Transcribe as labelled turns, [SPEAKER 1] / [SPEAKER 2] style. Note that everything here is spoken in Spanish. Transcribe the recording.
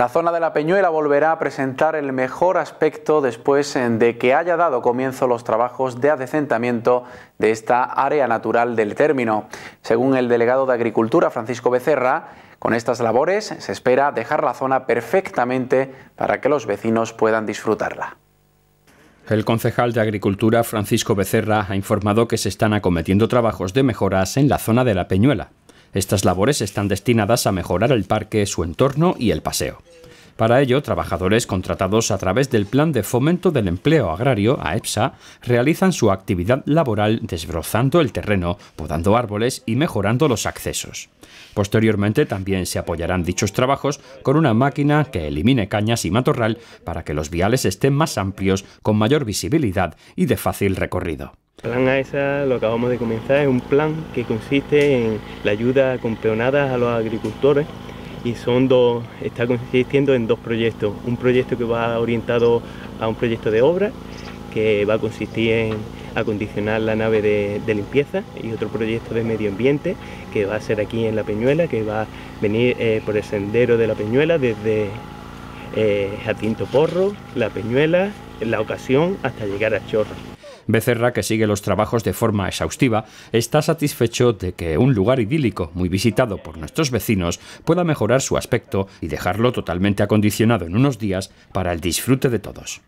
[SPEAKER 1] La zona de la Peñuela volverá a presentar el mejor aspecto después de que haya dado comienzo los trabajos de adecentamiento de esta área natural del término. Según el delegado de Agricultura, Francisco Becerra, con estas labores se espera dejar la zona perfectamente para que los vecinos puedan disfrutarla.
[SPEAKER 2] El concejal de Agricultura, Francisco Becerra, ha informado que se están acometiendo trabajos de mejoras en la zona de la Peñuela. Estas labores están destinadas a mejorar el parque, su entorno y el paseo. Para ello, trabajadores contratados a través del Plan de Fomento del Empleo Agrario, AEPSA, e realizan su actividad laboral desbrozando el terreno, podando árboles y mejorando los accesos. Posteriormente también se apoyarán dichos trabajos con una máquina que elimine cañas y matorral para que los viales estén más amplios, con mayor visibilidad y de fácil recorrido.
[SPEAKER 3] El plan AESA lo acabamos de comenzar, es un plan que consiste en la ayuda con a los agricultores y son dos, está consistiendo en dos proyectos. Un proyecto que va orientado a un proyecto de obra, que va a consistir en acondicionar la nave de, limpieza y otro proyecto de medio ambiente que va a ser aquí en La Peñuela, que va a venir eh, por el sendero de La Peñuela desde eh, Jatinto Porro, La Peñuela, La Ocasión hasta llegar a Chorro.
[SPEAKER 2] Becerra, que sigue los trabajos de forma exhaustiva, está satisfecho de que un lugar idílico, muy visitado por nuestros vecinos, pueda mejorar su aspecto y dejarlo totalmente acondicionado en unos días para el disfrute de todos.